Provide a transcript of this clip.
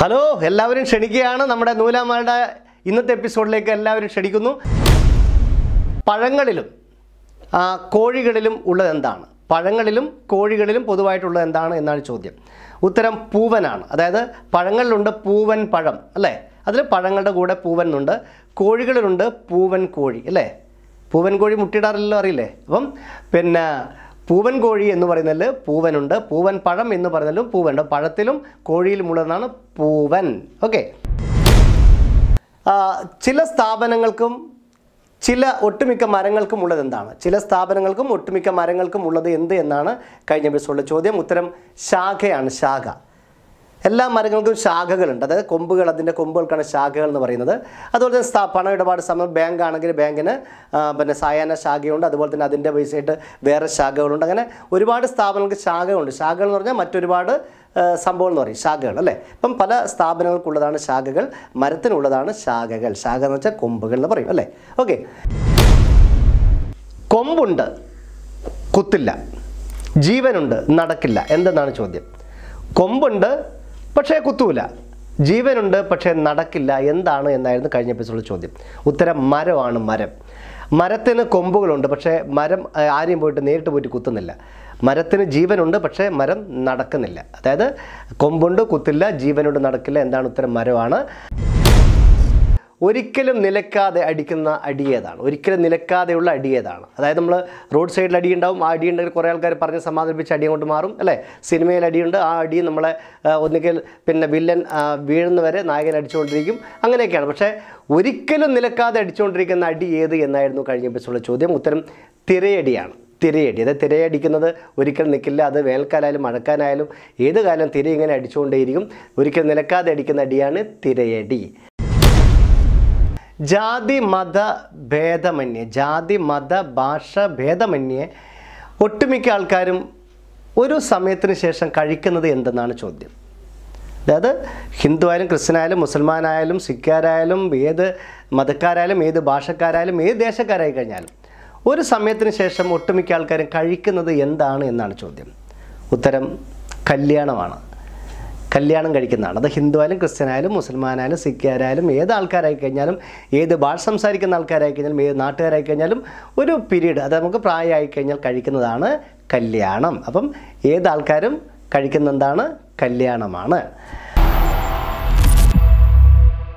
hello എല്ലാവരും ക്ഷണിക്കുകയാണ് നമ്മുടെ നൂലാമാരുടെ ഇന്നത്തെ എപ്പിസോഡിലേക്ക് എല്ലാവരും ക്ഷണിക്കുന്നു പഴങ്ങളിലും കോഴികളിലും ഉള്ളത് എന്താണ് പഴങ്ങളിലും കോഴികളിലും പൊതുവായിട്ടുള്ളത് എന്താണ് എന്നാണ് ചോദ്യം ഉത്തരം പൂവനാണ് അതായത് പഴങ്ങളിലുണ്ട് പൂവൻ പഴം അല്ലേ അതിൽ പഴങ്ങളുടെ കൂടെ പൂവൻ ഉണ്ട് കോഴികളിലുണ്ട് പൂവൻ കോഴി അല്ലേ പൂവൻ കോഴി മുട്ടിയിടാറില്ലല്ലോ അറിയില്ലേ അപ്പം പിന്നെ പൂവൻ കോഴി എന്ന് പറയുന്നതിൽ പൂവനുണ്ട് പൂവൻ പഴം എന്ന് പറയുന്നതിലും പൂവുണ്ട് പഴത്തിലും കോഴിയിലും ഉള്ളതാണ് പൂവൻ ഓക്കെ ചില സ്ഥാപനങ്ങൾക്കും ചില ഒട്ടുമിക്ക മരങ്ങൾക്കും ഉള്ളത് എന്താണ് ചില സ്ഥാപനങ്ങൾക്കും ഒട്ടുമിക്ക മരങ്ങൾക്കും ഉള്ളത് എന്ത് എന്നാണ് കഴിഞ്ഞ എപ്പിസോഡിലെ ചോദ്യം ഉത്തരം ശാഖയാണ് ശാഖ എല്ലാ മരങ്ങൾക്കും ശാഖകളുണ്ട് അതായത് കൊമ്പുകൾ അതിൻ്റെ കൊമ്പുകൾക്കാണ് ശാഖകൾ എന്ന് പറയുന്നത് അതുപോലെ തന്നെ സ്ഥാ ഇടപാട് സമയം ബാങ്ക് ആണെങ്കിൽ ബാങ്കിന് പിന്നെ സായാഹ്ന ശാഖയുണ്ട് അതുപോലെ തന്നെ അതിൻ്റെ പൈസയായിട്ട് വേറെ ശാഖകളുണ്ട് അങ്ങനെ ഒരുപാട് സ്ഥാപനങ്ങൾക്ക് ശാഖകളുണ്ട് ശാഖകൾ എന്ന് പറഞ്ഞാൽ മറ്റൊരുപാട് സംഭവം എന്ന് പറയും ശാഖകൾ അല്ലേ ഇപ്പം പല സ്ഥാപനങ്ങൾക്കുള്ളതാണ് ശാഖകൾ മരത്തിനുള്ളതാണ് ശാഖകൾ ശാഖ എന്ന് വെച്ചാൽ കൊമ്പുകൾ എന്ന് പറയും അല്ലേ ഓക്കെ കൊമ്പുണ്ട് കുത്തില്ല ജീവനുണ്ട് നടക്കില്ല എന്തെന്നാണ് ചോദ്യം കൊമ്പുണ്ട് പക്ഷേ കുത്തൂല ജീവനുണ്ട് പക്ഷേ നടക്കില്ല എന്താണ് എന്നായിരുന്നു കഴിഞ്ഞ എപ്പിസോഡിൽ ചോദ്യം ഉത്തരം മരമാണ് മരം മരത്തിന് കൊമ്പുകളുണ്ട് പക്ഷേ മരം ആരെയും പോയിട്ട് നേരിട്ട് പോയിട്ട് കുത്തുന്നില്ല മരത്തിന് ജീവനുണ്ട് പക്ഷേ മരം നടക്കുന്നില്ല അതായത് കൊമ്പുണ്ട് കുത്തില്ല ജീവനുണ്ട് നടക്കില്ല എന്താണ് ഉത്തരം മരമാണ് ഒരിക്കലും നിലക്കാതെ അടിക്കുന്ന അടി ഏതാണ് ഒരിക്കലും നിലക്കാതെയുള്ള ഏതാണ് അതായത് നമ്മൾ റോഡ് സൈഡിൽ ഉണ്ടാവും ആ അടിയുണ്ടെങ്കിൽ കുറേ ആൾക്കാർ പറഞ്ഞ് സമാധാനിപ്പിച്ച് അടി കൊണ്ട് മാറും അല്ലേ സിനിമയിൽ അടിയുണ്ട് ആ അടി നമ്മളെ ഒന്നുകിൽ പിന്നെ വില്ലൻ വീഴുന്നവരെ നായകൻ അടിച്ചുകൊണ്ടിരിക്കും അങ്ങനെയൊക്കെയാണ് പക്ഷേ ഒരിക്കലും നിലക്കാതെ അടിച്ചുകൊണ്ടിരിക്കുന്ന അടി ഏത് എന്നായിരുന്നു കഴിഞ്ഞ ദിവസമുള്ള ചോദ്യം ഉത്തരം തിരയടിയാണ് തിരയടി അതായത് തിരയടിക്കുന്നത് ഒരിക്കലും നിൽക്കില്ല അത് വേനൽക്കാലായാലും മഴക്കാലായാലും ഏത് കാലം തിര ഇങ്ങനെ അടിച്ചുകൊണ്ടേയിരിക്കും ഒരിക്കലും നിലക്കാതെ അടിക്കുന്ന അടിയാണ് തിരയടി ജാതി മത ഭേദമന്യേ ജാതി മത ഭാഷ ഭേദമന്യേ ഒട്ടുമിക്ക ആൾക്കാരും ഒരു സമയത്തിന് ശേഷം കഴിക്കുന്നത് എന്തെന്നാണ് ചോദ്യം അതായത് ഹിന്ദു ആയാലും ക്രിസ്ത്യനായാലും മുസൽമാനായാലും സിഖുകാരായാലും ഏത് മതക്കാരായാലും ഏത് ഭാഷക്കാരായാലും ഏത് ദേശക്കാരായി കഴിഞ്ഞാലും ഒരു സമയത്തിന് ശേഷം ഒട്ടുമിക്ക ആൾക്കാരും കഴിക്കുന്നത് എന്താണ് എന്നാണ് ചോദ്യം ഉത്തരം കല്യാണമാണ് കല്യാണം കഴിക്കുന്നതാണ് അത് ഹിന്ദു ആയാലും ക്രിസ്ത്യൻ ആയാലും മുസൽമാനായാലും സിഖുകാരായാലും ഏത് ആൾക്കാരായി കഴിഞ്ഞാലും ഏത് ഭാഷ സംസാരിക്കുന്ന ആൾക്കാരായി കഴിഞ്ഞാലും ഏത് നാട്ടുകാരായി കഴിഞ്ഞാലും ഒരു പീരീഡ് അത് നമുക്ക് പ്രായമായി കഴിഞ്ഞാൽ കഴിക്കുന്നതാണ് കല്യാണം അപ്പം ഏത് ആൾക്കാരും കല്യാണമാണ്